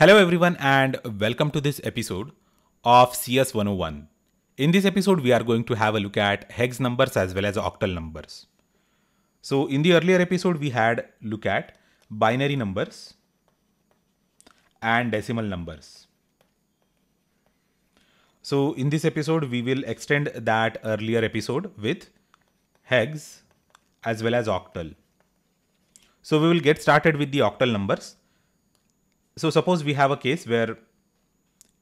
Hello everyone and welcome to this episode of CS 101. In this episode we are going to have a look at hex numbers as well as octal numbers. So in the earlier episode we had look at binary numbers and decimal numbers. So in this episode we will extend that earlier episode with hex as well as octal. So we will get started with the octal numbers so suppose we have a case where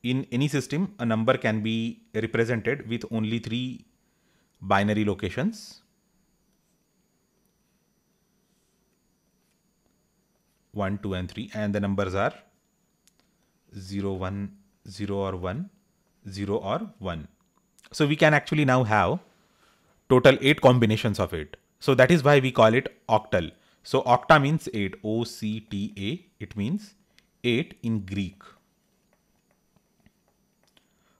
in any system, a number can be represented with only three binary locations. One, two, and three, and the numbers are 0, 1, 0 or 1, 0 or 1. So we can actually now have total 8 combinations of it. So that is why we call it octal. So octa means 8, O-C-T-A, it means 8 in Greek.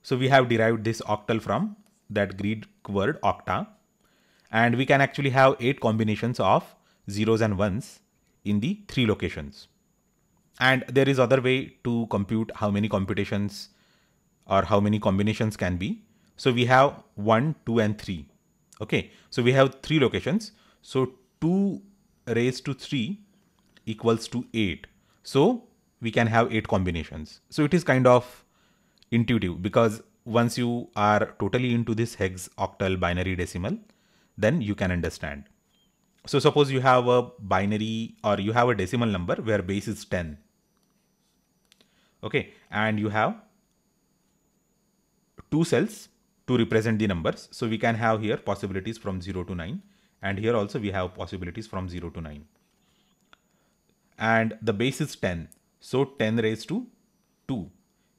So we have derived this octal from that Greek word octa. And we can actually have 8 combinations of zeros and ones in the three locations. And there is other way to compute how many computations or how many combinations can be. So we have 1, 2 and 3. Okay, so we have three locations. So 2 raised to 3 equals to 8. So we can have eight combinations. So it is kind of intuitive because once you are totally into this hex octal binary decimal, then you can understand. So suppose you have a binary or you have a decimal number where base is 10. Okay. And you have two cells to represent the numbers. So we can have here possibilities from 0 to 9. And here also we have possibilities from 0 to 9. And the base is 10. So 10 raised to 2.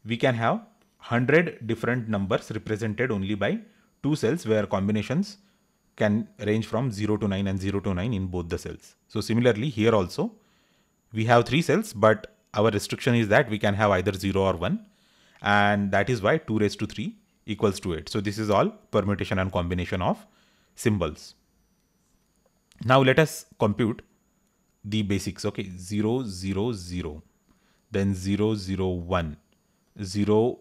We can have 100 different numbers represented only by two cells where combinations can range from 0 to 9 and 0 to 9 in both the cells. So similarly here also we have three cells but our restriction is that we can have either 0 or 1 and that is why 2 raised to 3 equals to 8. So this is all permutation and combination of symbols. Now let us compute the basics. Okay, 0, 0, 0 then 0, 0, 1, 0,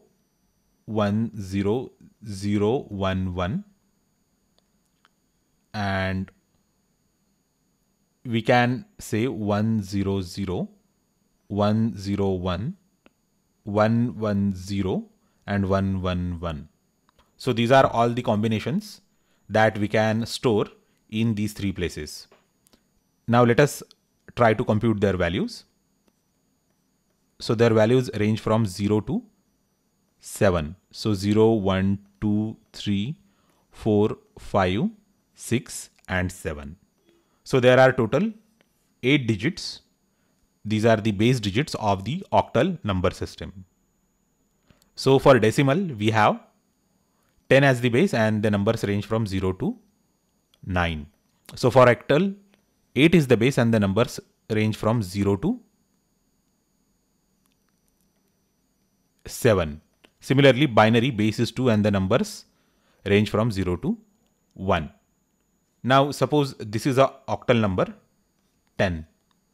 1, 0, 0, 1, 1. And we can say 1, 0, 0, 1, 0, 1, 1, 1, 0, and 1, 1, 1. So these are all the combinations that we can store in these three places. Now let us try to compute their values. So their values range from 0 to 7. So 0, 1, 2, 3, 4, 5, 6 and 7. So there are total 8 digits. These are the base digits of the octal number system. So for decimal, we have 10 as the base and the numbers range from 0 to 9. So for octal, 8 is the base and the numbers range from 0 to 7. Similarly, binary base is 2 and the numbers range from 0 to 1. Now suppose this is a octal number 10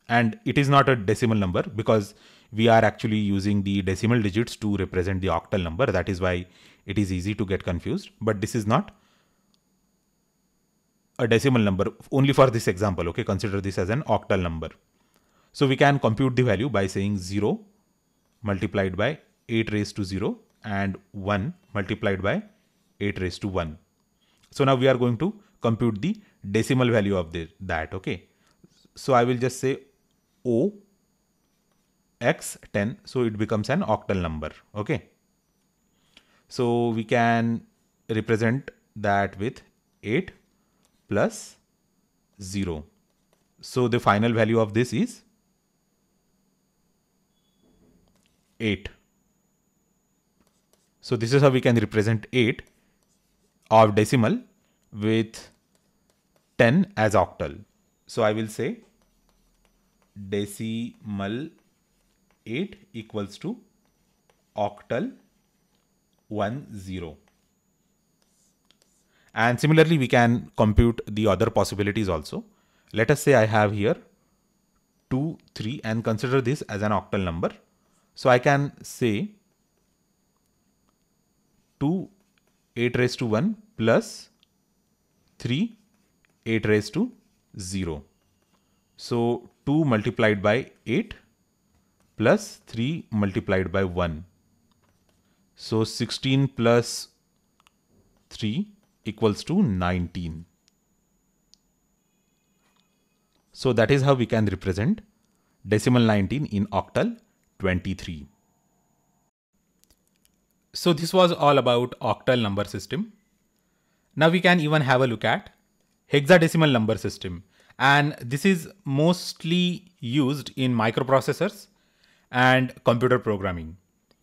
and it is not a decimal number because we are actually using the decimal digits to represent the octal number. That is why it is easy to get confused, but this is not a decimal number only for this example. Okay, consider this as an octal number. So we can compute the value by saying 0 multiplied by 8 raised to 0 and 1 multiplied by 8 raised to 1. So now we are going to compute the decimal value of the, that. Okay. So I will just say O X 10. So it becomes an octal number. Okay. So we can represent that with 8 plus 0. So the final value of this is 8. So this is how we can represent 8 of decimal with 10 as octal. So I will say decimal 8 equals to octal 1 0. And similarly, we can compute the other possibilities also. Let us say I have here 2, 3 and consider this as an octal number. So I can say 2 8 raised to 1 plus 3 8 raised to 0. So 2 multiplied by 8 plus 3 multiplied by 1. So 16 plus 3 equals to 19. So that is how we can represent decimal 19 in octal 23. So this was all about octal number system. Now we can even have a look at hexadecimal number system. And this is mostly used in microprocessors and computer programming.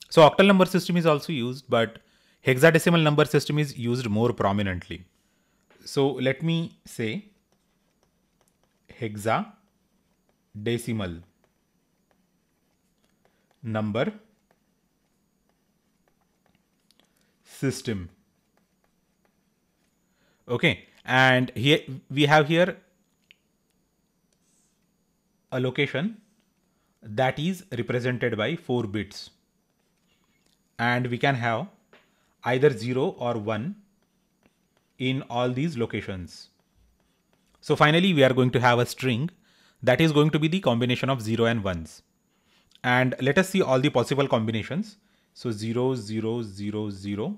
So octal number system is also used, but hexadecimal number system is used more prominently. So let me say hexadecimal number system. Okay, and here we have here a location that is represented by 4 bits. And we can have either 0 or 1 in all these locations. So finally, we are going to have a string that is going to be the combination of 0 and 1s. And let us see all the possible combinations. So 0, 0, 0, 0,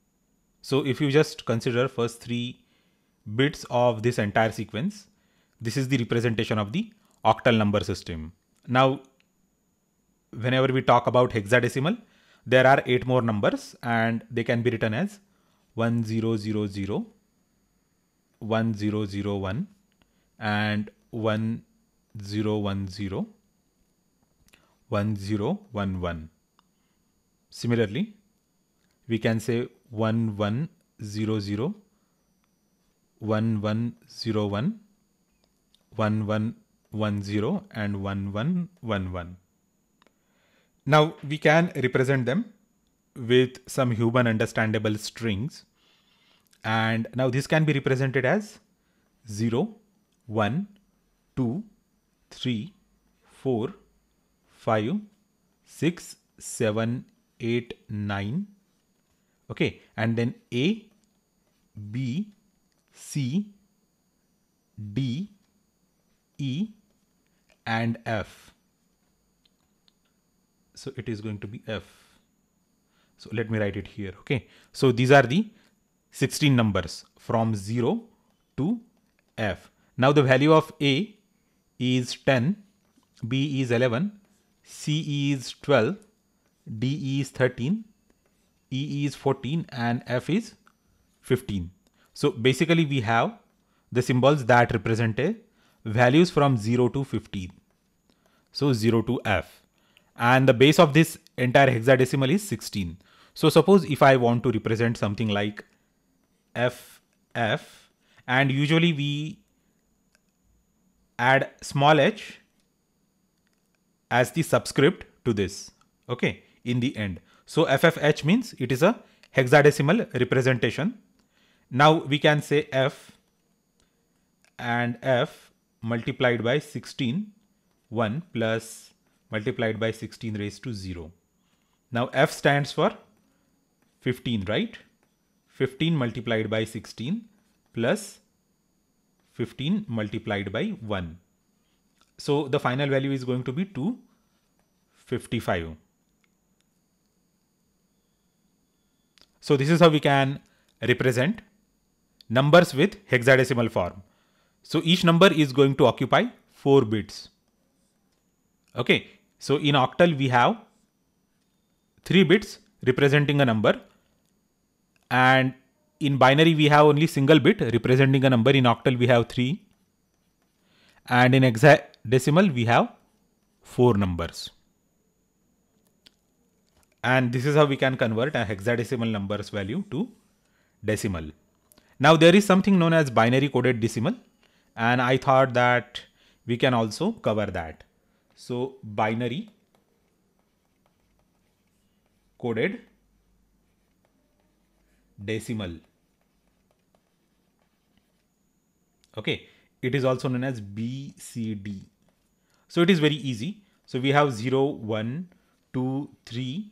So if you just consider first three bits of this entire sequence, this is the representation of the octal number system. Now, whenever we talk about hexadecimal, there are eight more numbers and they can be written as 1000, 1001 and 1010, 1011. Similarly, we can say one one zero zero one one zero one one one one zero and one one one one. Now we can represent them with some human understandable strings. And now this can be represented as 0, 1, 2, 3, 4, 5, 6, 7, 8, 9, okay and then A, B, C, D, E and F. So it is going to be F. So let me write it here. Okay. So these are the 16 numbers from 0 to F. Now the value of A is 10, B is 11, C is 12, D is 13, E is 14 and F is 15. So basically we have the symbols that represent a values from 0 to 15. So 0 to F and the base of this entire hexadecimal is 16. So suppose if I want to represent something like FF and usually we add small h as the subscript to this. Okay in the end. So FFH means it is a hexadecimal representation. Now we can say F and F multiplied by 16, 1 plus multiplied by 16 raised to 0. Now F stands for 15, right? 15 multiplied by 16 plus 15 multiplied by 1. So the final value is going to be 255. So this is how we can represent numbers with hexadecimal form. So each number is going to occupy 4 bits. Okay, so in octal we have 3 bits representing a number and in binary we have only single bit representing a number in octal we have 3 and in hexadecimal we have 4 numbers. And this is how we can convert a hexadecimal number's value to decimal. Now there is something known as binary coded decimal and I thought that we can also cover that. So binary coded decimal. Okay, it is also known as BCD. So it is very easy. So we have 0, 1, 2, 3,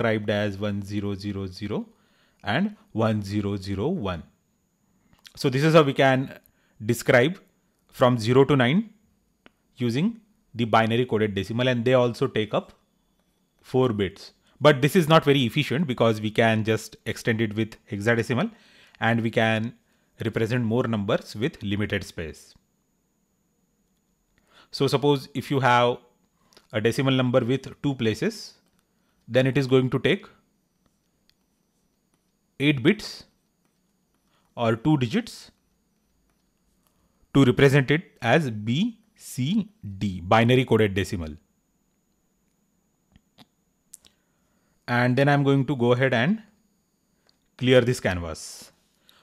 described as 1000 and 1001. So this is how we can describe from 0 to 9 using the binary coded decimal and they also take up 4 bits. But this is not very efficient because we can just extend it with hexadecimal and we can represent more numbers with limited space. So suppose if you have a decimal number with two places, then it is going to take 8 bits or 2 digits to represent it as BCD, binary coded decimal. And then I'm going to go ahead and clear this canvas.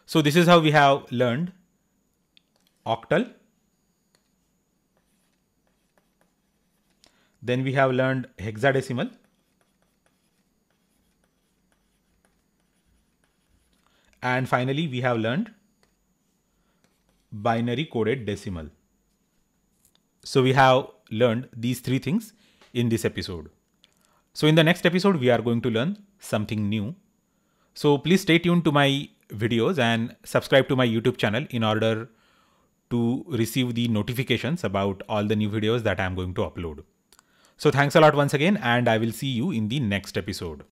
So this is how we have learned octal. Then we have learned hexadecimal. And finally, we have learned binary coded decimal. So we have learned these three things in this episode. So in the next episode, we are going to learn something new. So please stay tuned to my videos and subscribe to my YouTube channel in order to receive the notifications about all the new videos that I'm going to upload. So thanks a lot once again, and I will see you in the next episode.